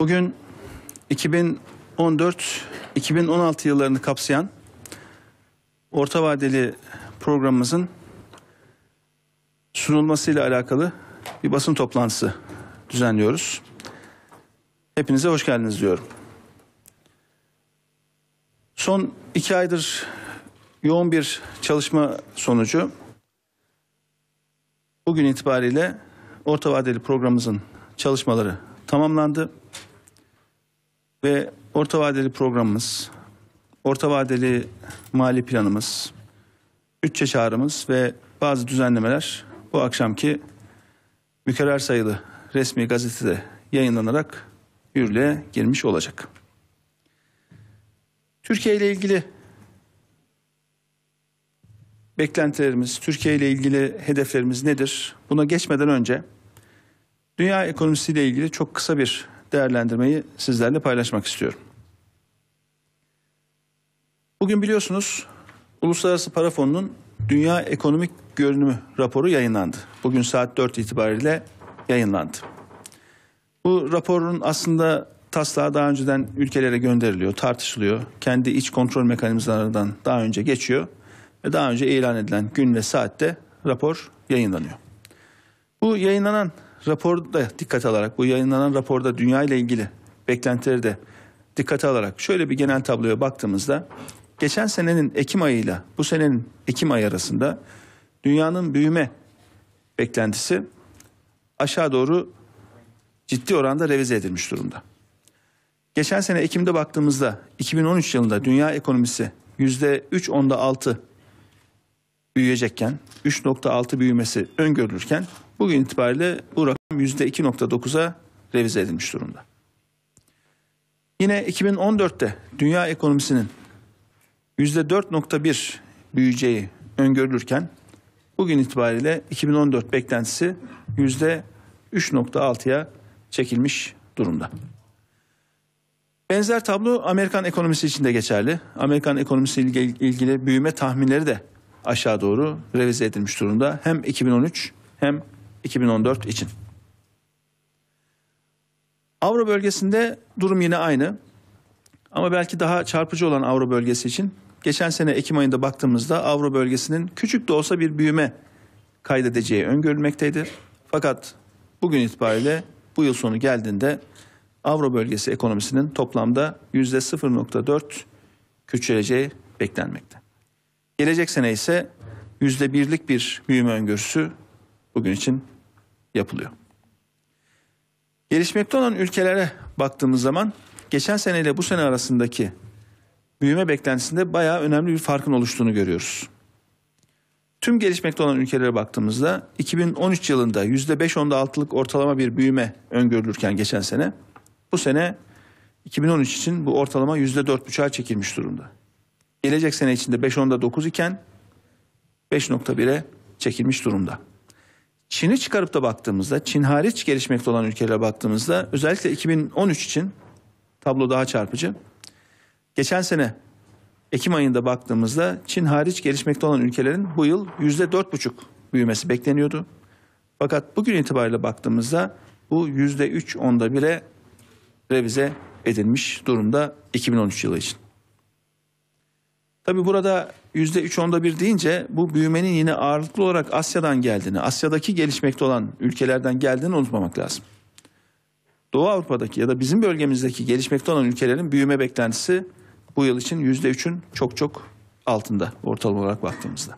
Bugün 2014-2016 yıllarını kapsayan orta vadeli programımızın sunulmasıyla alakalı bir basın toplantısı düzenliyoruz. Hepinize hoş geldiniz diyorum. Son iki aydır yoğun bir çalışma sonucu bugün itibariyle orta vadeli programımızın çalışmaları tamamlandı. Ve orta vadeli programımız, orta vadeli mali planımız, bütçe çağrımız ve bazı düzenlemeler bu akşamki mükerrer sayılı resmi gazetede yayınlanarak yürürlüğe girmiş olacak. Türkiye ile ilgili beklentilerimiz, Türkiye ile ilgili hedeflerimiz nedir? Buna geçmeden önce Dünya ekonomisiyle ilgili çok kısa bir değerlendirmeyi sizlerle paylaşmak istiyorum. Bugün biliyorsunuz Uluslararası Para Fonu'nun Dünya Ekonomik Görünümü raporu yayınlandı. Bugün saat 4 itibariyle yayınlandı. Bu raporun aslında taslağı daha önceden ülkelere gönderiliyor, tartışılıyor. Kendi iç kontrol mekanizmalarından daha önce geçiyor ve daha önce ilan edilen gün ve saatte rapor yayınlanıyor. Bu yayınlanan raporda dikkat alarak bu yayınlanan raporda dünya ile ilgili beklentileri de dikkate alarak şöyle bir genel tabloya baktığımızda geçen senenin Ekim ayıyla bu senenin Ekim ayı arasında dünyanın büyüme beklentisi aşağı doğru ciddi oranda revize edilmiş durumda. Geçen sene Ekim'de baktığımızda 2013 yılında dünya ekonomisi %3.6 büyüyecekken 3.6 büyümesi öngörülürken Bugün itibariyle bu rakam %2.9'a revize edilmiş durumda. Yine 2014'te dünya ekonomisinin %4.1 büyüyeceği öngörülürken bugün itibariyle 2014 beklentisi %3.6'ya çekilmiş durumda. Benzer tablo Amerikan ekonomisi için de geçerli. Amerikan ekonomisi ile ilgili büyüme tahminleri de aşağı doğru revize edilmiş durumda. Hem 2013 hem 2014 için. Avro bölgesinde durum yine aynı. Ama belki daha çarpıcı olan Avro bölgesi için geçen sene Ekim ayında baktığımızda Avro bölgesinin küçük de olsa bir büyüme kaydedeceği öngörülmekteydi. Fakat bugün itibariyle bu yıl sonu geldiğinde Avro bölgesi ekonomisinin toplamda %0.4 küçüleceği beklenmekte. Gelecek sene ise %1'lik bir büyüme öngörüsü bugün için yapılıyor. Gelişmekte olan ülkelere baktığımız zaman geçen seneyle bu sene arasındaki büyüme beklentisinde bayağı önemli bir farkın oluştuğunu görüyoruz. Tüm gelişmekte olan ülkelere baktığımızda 2013 yılında %5-10'da ortalama bir büyüme öngörülürken geçen sene bu sene 2013 için bu ortalama %4,5'a çekilmiş durumda. Gelecek sene içinde 5.10'da 9 iken 5.1'e çekilmiş durumda. Çin'i çıkarıp da baktığımızda, Çin hariç gelişmekte olan ülkelere baktığımızda özellikle 2013 için tablo daha çarpıcı. Geçen sene Ekim ayında baktığımızda Çin hariç gelişmekte olan ülkelerin bu yıl yüzde dört buçuk büyümesi bekleniyordu. Fakat bugün itibariyle baktığımızda bu yüzde üç onda bile revize edilmiş durumda 2013 yılı için. Tabii burada yüzde üç onda bir deyince bu büyümenin yine ağırlıklı olarak Asya'dan geldiğini, Asya'daki gelişmekte olan ülkelerden geldiğini unutmamak lazım. Doğu Avrupa'daki ya da bizim bölgemizdeki gelişmekte olan ülkelerin büyüme beklentisi bu yıl için yüzde üçün çok çok altında ortalama olarak baktığımızda.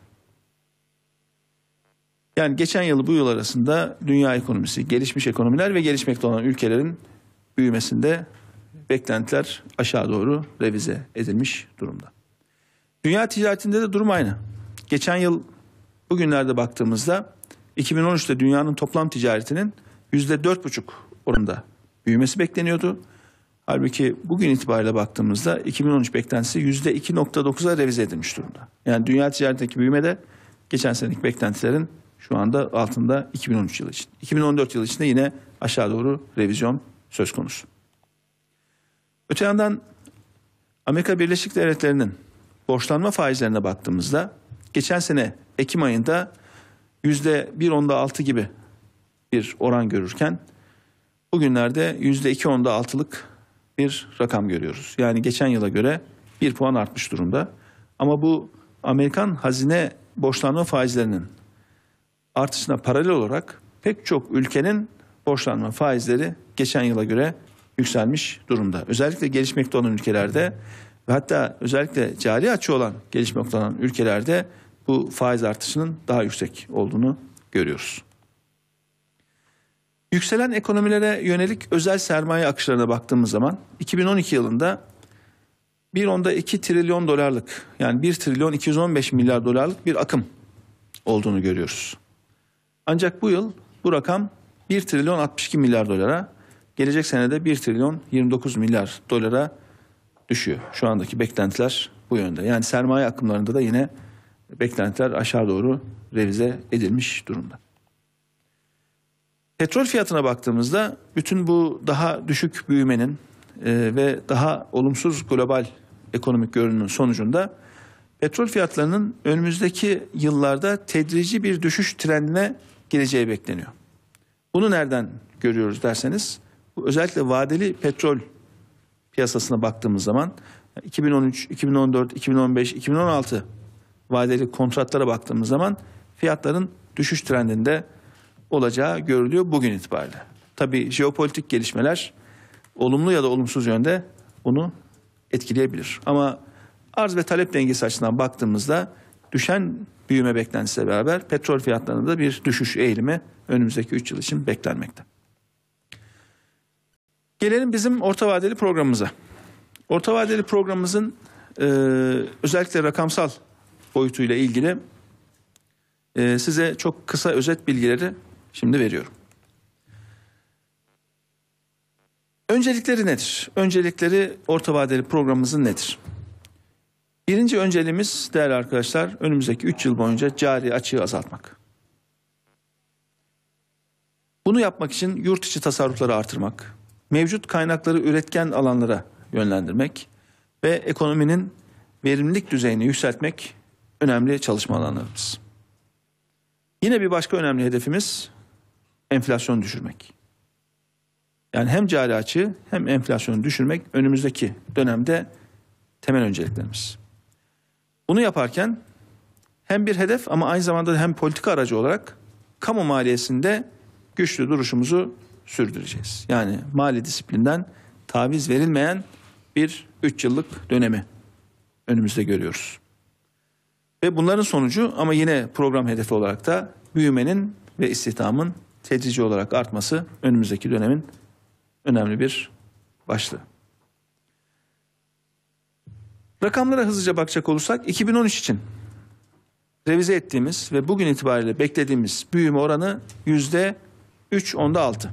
Yani geçen yılı bu yıl arasında dünya ekonomisi, gelişmiş ekonomiler ve gelişmekte olan ülkelerin büyümesinde beklentiler aşağı doğru revize edilmiş durumda. Dünya ticaretinde de durum aynı. Geçen yıl bugünlerde baktığımızda 2013'te dünyanın toplam ticaretinin %4,5 oranında büyümesi bekleniyordu. Halbuki bugün itibariyle baktığımızda 2013 beklentisi %2.9'a revize edilmiş durumda. Yani dünya ticaretindeki büyüme de geçen seneki beklentilerin şu anda altında 2013 yılı için. 2014 yılı içinde yine aşağı doğru revizyon söz konusu. Öte yandan Amerika Birleşik Devletleri'nin borçlanma faizlerine baktığımızda geçen sene Ekim ayında yüzde bir onda altı gibi bir oran görürken bugünlerde yüzde iki onda altılık bir rakam görüyoruz. Yani geçen yıla göre bir puan artmış durumda. Ama bu Amerikan hazine borçlanma faizlerinin artışına paralel olarak pek çok ülkenin borçlanma faizleri geçen yıla göre yükselmiş durumda. Özellikle gelişmekte olan ülkelerde ve Hatta özellikle cari açı olan gelişmekte olan ülkelerde bu faiz artışının daha yüksek olduğunu görüyoruz. Yükselen ekonomilere yönelik özel sermaye akışlarına baktığımız zaman 2012 yılında 1.2 trilyon dolarlık yani 1 trilyon 215 milyar dolarlık bir akım olduğunu görüyoruz. Ancak bu yıl bu rakam 1 trilyon 62 milyar dolara, gelecek senede 1 trilyon 29 milyar dolara düşüyor. Şu andaki beklentiler bu yönde. Yani sermaye akımlarında da yine beklentiler aşağı doğru revize edilmiş durumda. Petrol fiyatına baktığımızda bütün bu daha düşük büyümenin e, ve daha olumsuz global ekonomik görünümün sonucunda petrol fiyatlarının önümüzdeki yıllarda tedrici bir düşüş trendine geleceği bekleniyor. Bunu nereden görüyoruz derseniz özellikle vadeli petrol piyasasına baktığımız zaman 2013, 2014, 2015, 2016 vadeli kontratlara baktığımız zaman fiyatların düşüş trendinde olacağı görülüyor bugün itibariyle. Tabi jeopolitik gelişmeler olumlu ya da olumsuz yönde bunu etkileyebilir. Ama arz ve talep dengesi açısından baktığımızda düşen büyüme beklentisiyle beraber petrol fiyatlarında bir düşüş eğilimi önümüzdeki 3 yıl için beklenmekte. Gelelim bizim orta vadeli programımıza. Orta vadeli programımızın e, özellikle rakamsal boyutuyla ilgili e, size çok kısa özet bilgileri şimdi veriyorum. Öncelikleri nedir? Öncelikleri orta vadeli programımızın nedir? Birinci önceliğimiz değerli arkadaşlar önümüzdeki 3 yıl boyunca cari açığı azaltmak. Bunu yapmak için yurt içi tasarrufları artırmak, mevcut kaynakları üretken alanlara yönlendirmek ve ekonominin verimlilik düzeyini yükseltmek önemli çalışma alanlarımız. Yine bir başka önemli hedefimiz enflasyon düşürmek. Yani hem cari açığı hem enflasyonu düşürmek önümüzdeki dönemde temel önceliklerimiz. Bunu yaparken hem bir hedef ama aynı zamanda hem politika aracı olarak kamu maliyesinde güçlü duruşumuzu sürdüreceğiz. Yani mali disiplinden taviz verilmeyen bir 3 yıllık dönemi önümüzde görüyoruz. Ve bunların sonucu ama yine program hedefi olarak da büyümenin ve istihdamın tedrici olarak artması önümüzdeki dönemin önemli bir başlığı. Rakamlara hızlıca bakacak olursak 2013 için revize ettiğimiz ve bugün itibariyle beklediğimiz büyüme oranı yüzde %3.6.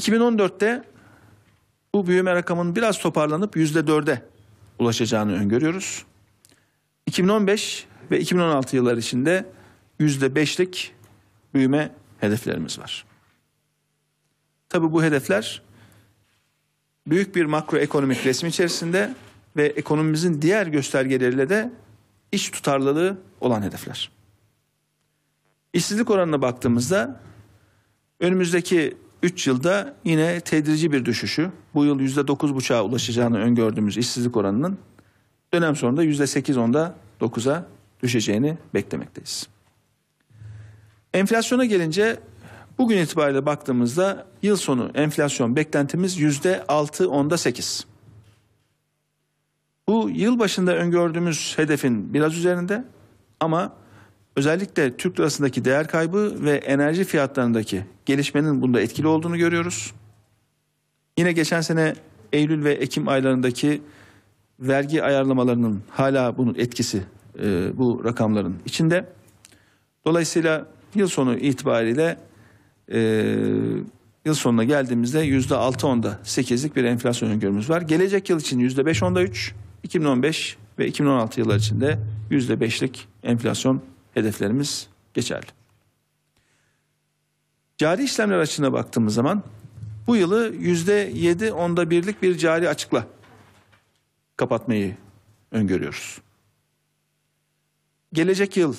2014'te bu büyüme rakamının biraz toparlanıp %4'e ulaşacağını öngörüyoruz. 2015 ve 2016 yılları içinde %5'lik büyüme hedeflerimiz var. Tabii bu hedefler büyük bir makroekonomik resim içerisinde ve ekonomimizin diğer göstergeleriyle de iç tutarlılığı olan hedefler. İşsizlik oranına baktığımızda önümüzdeki 3 yılda yine tedrici bir düşüşü, bu yıl %9,5'a ulaşacağını öngördüğümüz işsizlik oranının dönem sonunda %8,10'da 9'a düşeceğini beklemekteyiz. Enflasyona gelince bugün itibariyle baktığımızda yıl sonu enflasyon beklentimiz %6,10'da 8. Bu yıl başında öngördüğümüz hedefin biraz üzerinde ama Özellikle Türk lirasındaki değer kaybı ve enerji fiyatlarındaki gelişmenin bunda etkili olduğunu görüyoruz. Yine geçen sene Eylül ve Ekim aylarındaki vergi ayarlamalarının hala bunun etkisi e, bu rakamların içinde. Dolayısıyla yıl sonu itibariyle e, yıl sonuna geldiğimizde yüzde altı onda sekizlik bir enflasyon öngörümüz var. Gelecek yıl için yüzde beş onda üç, 2015 ve 2016 yıllar içinde yüzde beşlik enflasyon hedeflerimiz geçerli. Cari işlemler açığına baktığımız zaman bu yılı yüzde yedi onda birlik bir cari açıkla kapatmayı öngörüyoruz. Gelecek yıl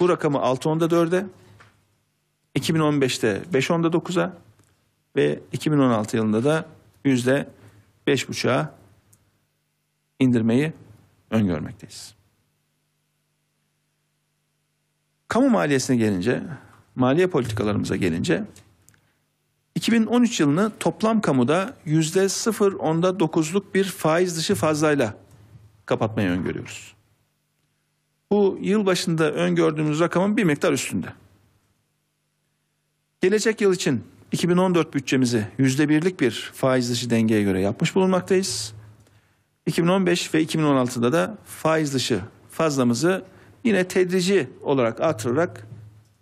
bu rakamı altı onda dörde, 2015'te beş onda dokuza ve 2016 yılında da yüzde beş 5,5'a indirmeyi öngörmekteyiz. Kamu maliyesine gelince, maliye politikalarımıza gelince 2013 yılını toplam kamuda %0.9'luk bir faiz dışı fazlayla kapatmayı öngörüyoruz. Bu yıl başında öngördüğümüz rakamın bir miktar üstünde. Gelecek yıl için 2014 bütçemizi %1'lik bir faiz dışı dengeye göre yapmış bulunmaktayız. 2015 ve 2016'da da faiz dışı fazlamızı Yine tedrici olarak artırarak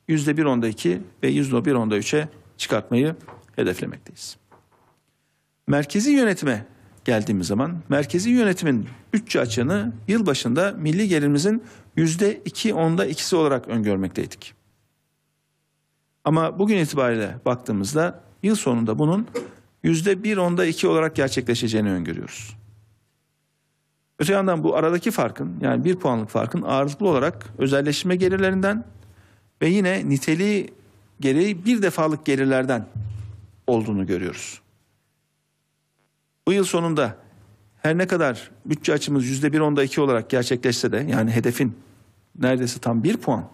yüzde bir onda iki ve yüzde bir onda üçe çıkartmayı hedeflemekteyiz. Merkezi yönetime geldiğimiz zaman merkezi yönetimin bütçe açığını yıl başında milli gelirimizin yüzde iki onda ikisi olarak öngörmekteydik. Ama bugün itibariyle baktığımızda yıl sonunda bunun yüzde bir onda iki olarak gerçekleşeceğini öngörüyoruz. Öte yandan bu aradaki farkın yani bir puanlık farkın ağırlıklı olarak özelleşme gelirlerinden ve yine niteliği gereği bir defalık gelirlerden olduğunu görüyoruz. Bu yıl sonunda her ne kadar bütçe açımız yüzde bir onda iki olarak gerçekleşse de yani hedefin neredeyse tam bir puan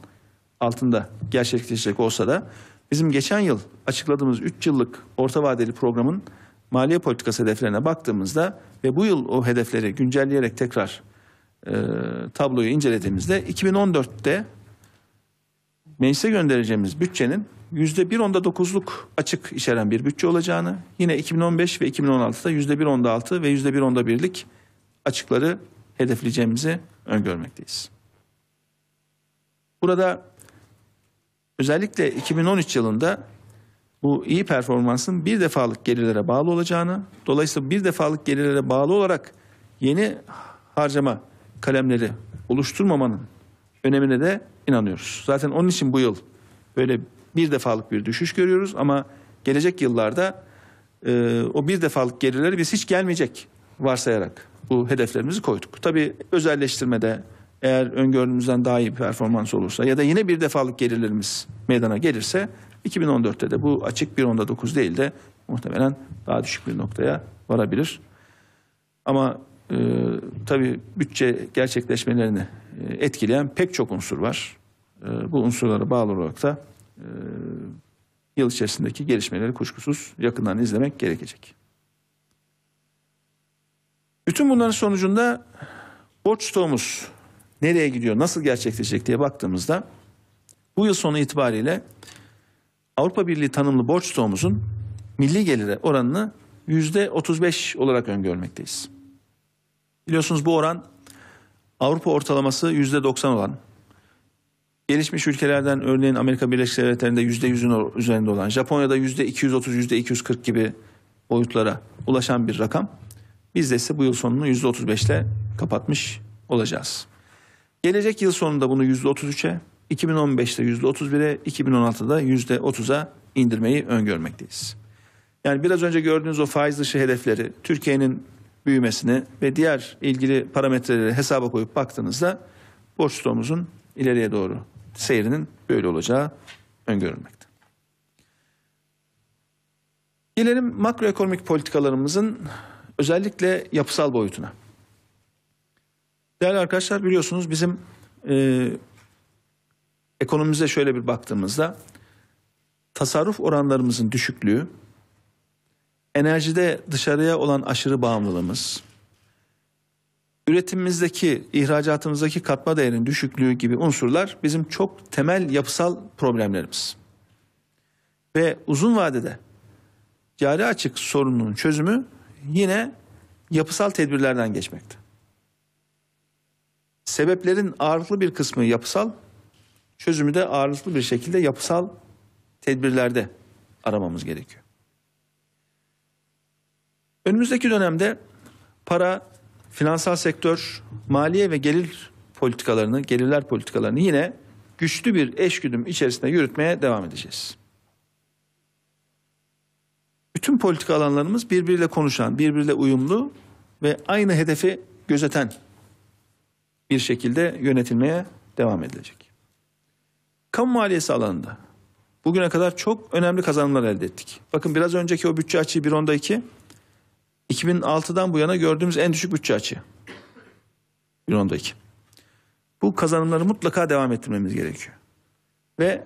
altında gerçekleşecek olsa da bizim geçen yıl açıkladığımız üç yıllık orta vadeli programın maliye politikası hedeflerine baktığımızda ve bu yıl o hedefleri güncelleyerek tekrar e, tabloyu incelediğimizde 2014'te meclise göndereceğimiz bütçenin yüzde bir onda dokuzluk açık içeren bir bütçe olacağını, yine 2015 ve 2016'da yüzde bir onda altı ve yüzde bir onda birlik açıkları hedefleyeceğimizi öngörmekteyiz. Burada özellikle 2013 yılında bu iyi performansın bir defalık gelirlere bağlı olacağını, dolayısıyla bir defalık gelirlere bağlı olarak yeni harcama kalemleri oluşturmamanın önemine de inanıyoruz. Zaten onun için bu yıl böyle bir defalık bir düşüş görüyoruz ama gelecek yıllarda e, o bir defalık gelirleri biz hiç gelmeyecek varsayarak bu hedeflerimizi koyduk. Tabii özelleştirmede eğer öngördüğümüzden daha iyi bir performans olursa ya da yine bir defalık gelirlerimiz meydana gelirse 2014'te de bu açık 1.9 değil de muhtemelen daha düşük bir noktaya varabilir. Ama e, tabii bütçe gerçekleşmelerini e, etkileyen pek çok unsur var. E, bu unsurlara bağlı olarak da e, yıl içerisindeki gelişmeleri kuşkusuz yakından izlemek gerekecek. Bütün bunların sonucunda borç stoğumuz nereye gidiyor, nasıl gerçekleşecek diye baktığımızda bu yıl sonu itibariyle Avrupa Birliği tanımlı borç stoğumuzun milli gelire oranını yüzde 35 olarak öngörmekteyiz. Biliyorsunuz bu oran Avrupa ortalaması yüzde 90 olan, gelişmiş ülkelerden örneğin Amerika Birleşik Devletleri'nde yüzde 100'ün üzerinde olan, Japonya'da yüzde 230, yüzde 240 gibi boyutlara ulaşan bir rakam. Biz de ise bu yıl sonunu yüzde 35 ile kapatmış olacağız. Gelecek yıl sonunda bunu yüzde 33'e, 2015'te %31'e, 2016'da %30'a indirmeyi öngörmekteyiz. Yani biraz önce gördüğünüz o faiz dışı hedefleri, Türkiye'nin büyümesini ve diğer ilgili parametreleri hesaba koyup baktığınızda borç stoğumuzun ileriye doğru seyrinin böyle olacağı öngörülmekte. Gelelim makroekonomik politikalarımızın özellikle yapısal boyutuna. Değerli arkadaşlar biliyorsunuz bizim e, ekonomimize şöyle bir baktığımızda tasarruf oranlarımızın düşüklüğü, enerjide dışarıya olan aşırı bağımlılığımız, üretimimizdeki, ihracatımızdaki katma değerinin düşüklüğü gibi unsurlar bizim çok temel yapısal problemlerimiz. Ve uzun vadede cari açık sorununun çözümü yine yapısal tedbirlerden geçmekte. Sebeplerin ağırlıklı bir kısmı yapısal, Çözümü de ağırlıklı bir şekilde yapısal tedbirlerde aramamız gerekiyor. Önümüzdeki dönemde para, finansal sektör, maliye ve gelir politikalarını, gelirler politikalarını yine güçlü bir eşgüdüm içerisinde yürütmeye devam edeceğiz. Bütün politika alanlarımız birbiriyle konuşan, birbiriyle uyumlu ve aynı hedefi gözeten bir şekilde yönetilmeye devam edilecek. Kamu maliyesi alanında bugüne kadar çok önemli kazanımlar elde ettik. Bakın biraz önceki o bütçe açığı 1.10'daki 2006'dan bu yana gördüğümüz en düşük bütçe açığı. 1.10'daki. Bu kazanımları mutlaka devam ettirmemiz gerekiyor. Ve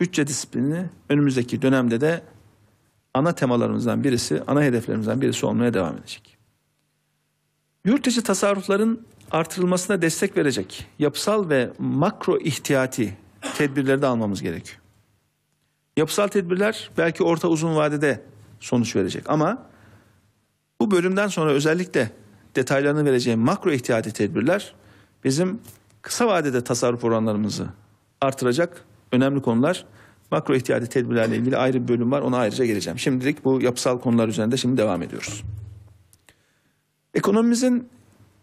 bütçe disiplini önümüzdeki dönemde de ana temalarımızdan birisi, ana hedeflerimizden birisi olmaya devam edecek. Yurt içi tasarrufların artırılmasına destek verecek yapısal ve makro ihtiyati tedbirleri de almamız gerekiyor. Yapısal tedbirler belki orta uzun vadede sonuç verecek ama bu bölümden sonra özellikle detaylarını vereceğim makro ihtiyati tedbirler bizim kısa vadede tasarruf oranlarımızı artıracak önemli konular. Makro ihtiyati tedbirlerle ilgili ayrı bir bölüm var ona ayrıca geleceğim. Şimdilik bu yapısal konular üzerinde şimdi devam ediyoruz. Ekonomimizin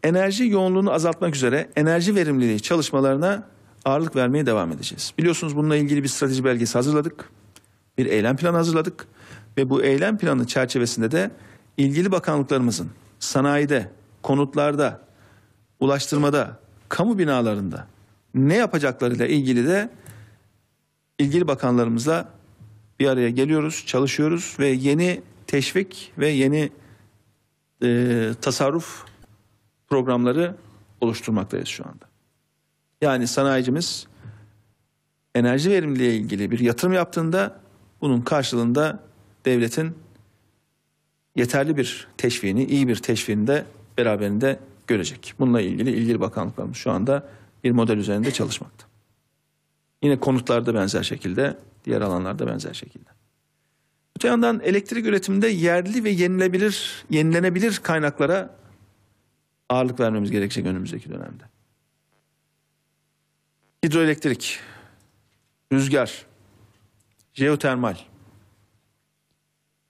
enerji yoğunluğunu azaltmak üzere enerji verimliliği çalışmalarına ağırlık vermeye devam edeceğiz. Biliyorsunuz bununla ilgili bir strateji belgesi hazırladık. Bir eylem planı hazırladık. Ve bu eylem planı çerçevesinde de ilgili bakanlıklarımızın sanayide, konutlarda, ulaştırmada, kamu binalarında ne yapacaklarıyla ilgili de ilgili bakanlarımızla bir araya geliyoruz, çalışıyoruz ve yeni teşvik ve yeni e, tasarruf programları oluşturmaktayız şu anda. Yani sanayicimiz enerji verimliliğiyle ilgili bir yatırım yaptığında bunun karşılığında devletin yeterli bir teşvini, iyi bir teşvini de beraberinde görecek. Bununla ilgili ilgili bakanlıklarımız şu anda bir model üzerinde çalışmakta. Yine konutlarda benzer şekilde, diğer alanlarda benzer şekilde. Öte yandan elektrik üretiminde yerli ve yenilebilir, yenilenebilir kaynaklara ağırlık vermemiz gerekecek önümüzdeki dönemde hidroelektrik, rüzgar, jeotermal,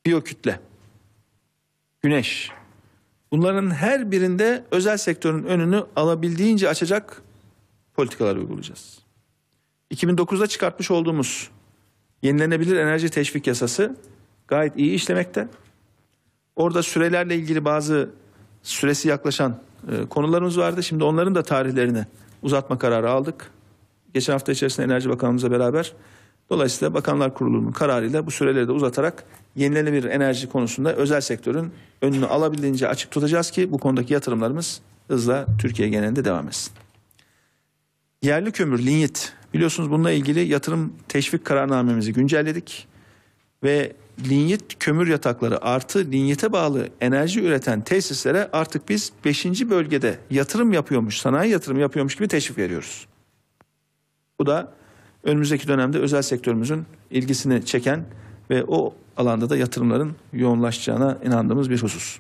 biyokütle, güneş. Bunların her birinde özel sektörün önünü alabildiğince açacak politikalar uygulayacağız. 2009'da çıkartmış olduğumuz yenilenebilir enerji teşvik yasası gayet iyi işlemekte. Orada sürelerle ilgili bazı süresi yaklaşan e, konularımız vardı. Şimdi onların da tarihlerini uzatma kararı aldık. Geçen hafta içerisinde Enerji Bakanımızla beraber dolayısıyla Bakanlar Kurulu'nun kararıyla bu süreleri de uzatarak yenilenebilir enerji konusunda özel sektörün önünü alabildiğince açık tutacağız ki bu konudaki yatırımlarımız hızla Türkiye genelinde devam etsin. Yerli kömür, linyit. Biliyorsunuz bununla ilgili yatırım teşvik kararnamemizi güncelledik ve linyit kömür yatakları artı linyite bağlı enerji üreten tesislere artık biz 5. bölgede yatırım yapıyormuş, sanayi yatırım yapıyormuş gibi teşvik veriyoruz. Bu da önümüzdeki dönemde özel sektörümüzün ilgisini çeken ve o alanda da yatırımların yoğunlaşacağına inandığımız bir husus.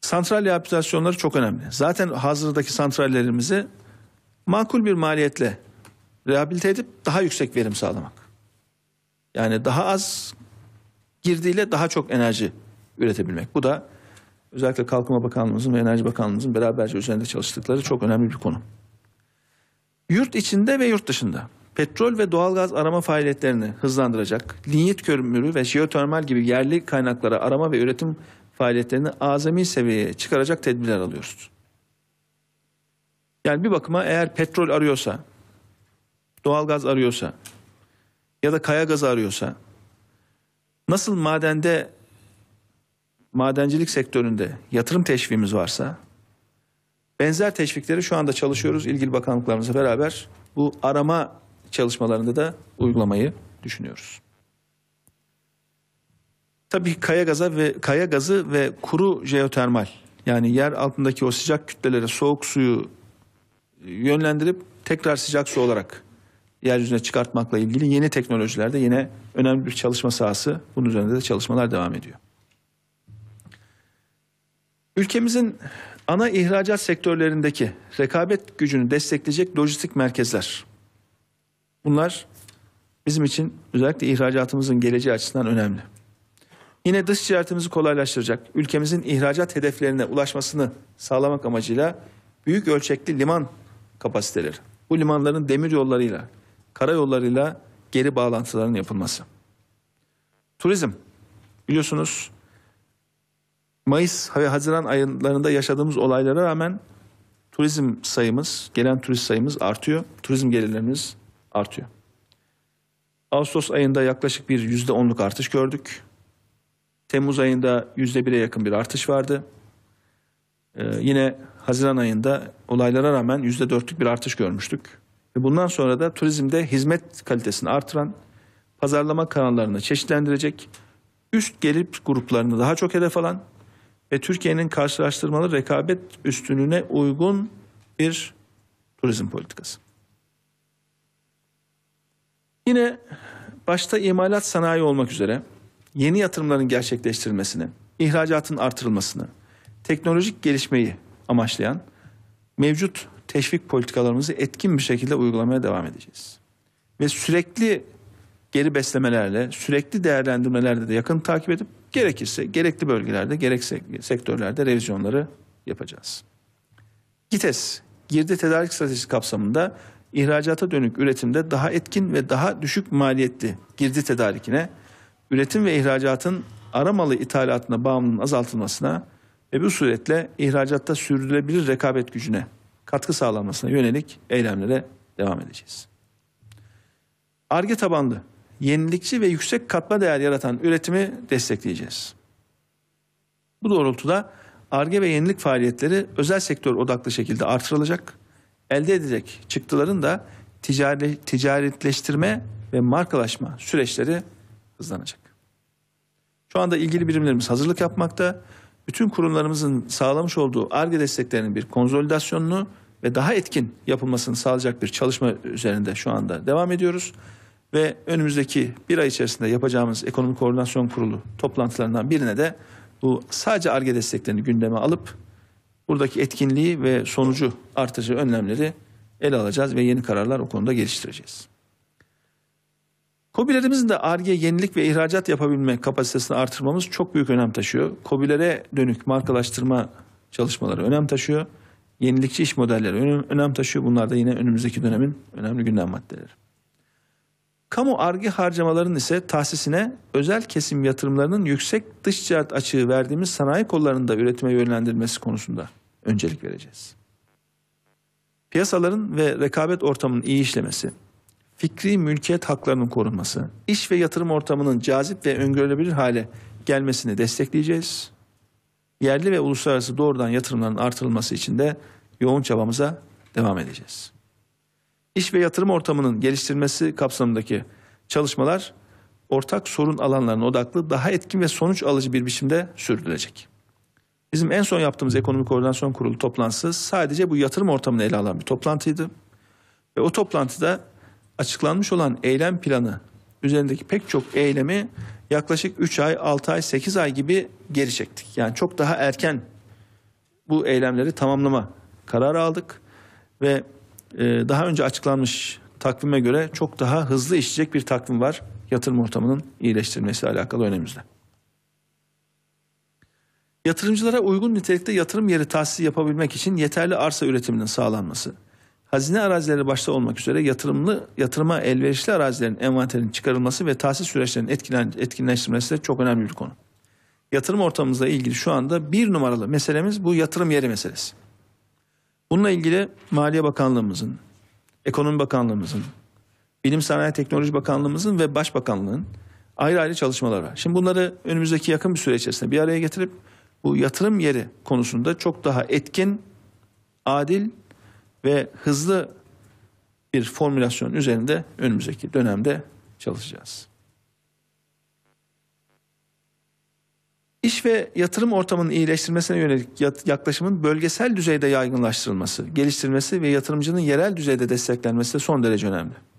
Santral rehabilitasyonları çok önemli. Zaten hazırdaki santrallerimizi makul bir maliyetle rehabilite edip daha yüksek verim sağlamak. Yani daha az girdiğiyle daha çok enerji üretebilmek. Bu da özellikle Kalkınma Bakanlığımızın ve Enerji Bakanlığımızın beraberce üzerinde çalıştıkları çok önemli bir konu. Yurt içinde ve yurt dışında petrol ve doğalgaz arama faaliyetlerini hızlandıracak, linyit kömürü ve jeotermal gibi yerli kaynaklara arama ve üretim faaliyetlerini azami seviyeye çıkaracak tedbirler alıyoruz. Yani bir bakıma eğer petrol arıyorsa, doğalgaz arıyorsa ya da kaya gazı arıyorsa nasıl madende madencilik sektöründe yatırım teşvimiz varsa Benzer teşvikleri şu anda çalışıyoruz. İlgili bakanlıklarımızla beraber bu arama çalışmalarında da uygulamayı düşünüyoruz. Tabii kaya gazı ve kaya gazı ve kuru jeotermal yani yer altındaki o sıcak kütlelere soğuk suyu yönlendirip tekrar sıcak su olarak yeryüzüne çıkartmakla ilgili yeni teknolojilerde yine önemli bir çalışma sahası. Bunun üzerinde de çalışmalar devam ediyor. Ülkemizin Ana ihracat sektörlerindeki rekabet gücünü destekleyecek lojistik merkezler. Bunlar bizim için özellikle ihracatımızın geleceği açısından önemli. Yine dış ticaretimizi kolaylaştıracak, ülkemizin ihracat hedeflerine ulaşmasını sağlamak amacıyla büyük ölçekli liman kapasiteleri. Bu limanların demir yollarıyla, karayollarıyla geri bağlantılarının yapılması. Turizm biliyorsunuz Mayıs ve Haziran aylarında yaşadığımız olaylara rağmen turizm sayımız, gelen turist sayımız artıyor. Turizm gelirlerimiz artıyor. Ağustos ayında yaklaşık bir yüzde onluk artış gördük. Temmuz ayında yüzde bire yakın bir artış vardı. Ee, yine Haziran ayında olaylara rağmen yüzde dörtlük bir artış görmüştük. Ve bundan sonra da turizmde hizmet kalitesini artıran, pazarlama kanallarını çeşitlendirecek, üst gelip gruplarını daha çok hedef alan ve Türkiye'nin karşılaştırmalı rekabet üstünlüğüne uygun bir turizm politikası. Yine başta imalat sanayi olmak üzere yeni yatırımların gerçekleştirilmesini, ihracatın artırılmasını, teknolojik gelişmeyi amaçlayan mevcut teşvik politikalarımızı etkin bir şekilde uygulamaya devam edeceğiz. Ve sürekli geri beslemelerle, sürekli değerlendirmelerle de yakın takip edip Gerekirse gerekli bölgelerde gerek sektörlerde revizyonları yapacağız. Gites, girdi tedarik stratejisi kapsamında ihracata dönük üretimde daha etkin ve daha düşük maliyetli girdi tedarikine, üretim ve ihracatın aramalı ithalatına bağımlılığın azaltılmasına ve bu suretle ihracatta sürdürülebilir rekabet gücüne katkı sağlanmasına yönelik eylemlere devam edeceğiz. Arge tabanlı yenilikçi ve yüksek katma değer yaratan üretimi destekleyeceğiz. Bu doğrultuda ARGE ve yenilik faaliyetleri özel sektör odaklı şekilde artırılacak. Elde edilecek çıktıların da ticari, ticaretleştirme ve markalaşma süreçleri hızlanacak. Şu anda ilgili birimlerimiz hazırlık yapmakta. Bütün kurumlarımızın sağlamış olduğu ARGE desteklerinin bir konsolidasyonunu ve daha etkin yapılmasını sağlayacak bir çalışma üzerinde şu anda devam ediyoruz ve önümüzdeki bir ay içerisinde yapacağımız ekonomik koordinasyon kurulu toplantılarından birine de bu sadece ARGE desteklerini gündeme alıp buradaki etkinliği ve sonucu artırıcı önlemleri ele alacağız ve yeni kararlar o konuda geliştireceğiz. Kobilerimizin de ARGE yenilik ve ihracat yapabilme kapasitesini artırmamız çok büyük önem taşıyor. Kobilere dönük markalaştırma çalışmaları önem taşıyor. Yenilikçi iş modelleri önem, önem taşıyor. Bunlar da yine önümüzdeki dönemin önemli gündem maddeleri. Kamu argi harcamalarının ise tahsisine özel kesim yatırımlarının yüksek dış ticaret açığı verdiğimiz sanayi kollarında üretime yönlendirmesi konusunda öncelik vereceğiz. Piyasaların ve rekabet ortamının iyi işlemesi, fikri mülkiyet haklarının korunması, iş ve yatırım ortamının cazip ve öngörülebilir hale gelmesini destekleyeceğiz. Yerli ve uluslararası doğrudan yatırımların artırılması için de yoğun çabamıza devam edeceğiz. İş ve yatırım ortamının geliştirmesi kapsamındaki çalışmalar ortak sorun alanlarına odaklı daha etkin ve sonuç alıcı bir biçimde sürdürülecek. Bizim en son yaptığımız ekonomik koordinasyon kurulu toplantısı sadece bu yatırım ortamını ele alan bir toplantıydı. Ve o toplantıda açıklanmış olan eylem planı üzerindeki pek çok eylemi yaklaşık 3 ay, 6 ay, 8 ay gibi geri çektik. Yani çok daha erken bu eylemleri tamamlama kararı aldık ve ee, daha önce açıklanmış takvime göre çok daha hızlı işleyecek bir takvim var yatırım ortamının iyileştirilmesi alakalı önümüzde. Yatırımcılara uygun nitelikte yatırım yeri tahsisi yapabilmek için yeterli arsa üretiminin sağlanması, hazine arazileri başta olmak üzere yatırımlı yatırıma elverişli arazilerin envanterin çıkarılması ve tahsis süreçlerinin etkinleştirilmesi de çok önemli bir konu. Yatırım ortamımızla ilgili şu anda bir numaralı meselemiz bu yatırım yeri meselesi. Bununla ilgili Maliye Bakanlığımızın, Ekonomi Bakanlığımızın, Bilim Sanayi Teknoloji Bakanlığımızın ve Başbakanlığın ayrı ayrı çalışmalar var. Şimdi bunları önümüzdeki yakın bir süre içerisinde bir araya getirip bu yatırım yeri konusunda çok daha etkin, adil ve hızlı bir formülasyon üzerinde önümüzdeki dönemde çalışacağız. İş ve yatırım ortamının iyileştirmesine yönelik yaklaşımın bölgesel düzeyde yaygınlaştırılması, geliştirilmesi ve yatırımcının yerel düzeyde desteklenmesi de son derece önemli.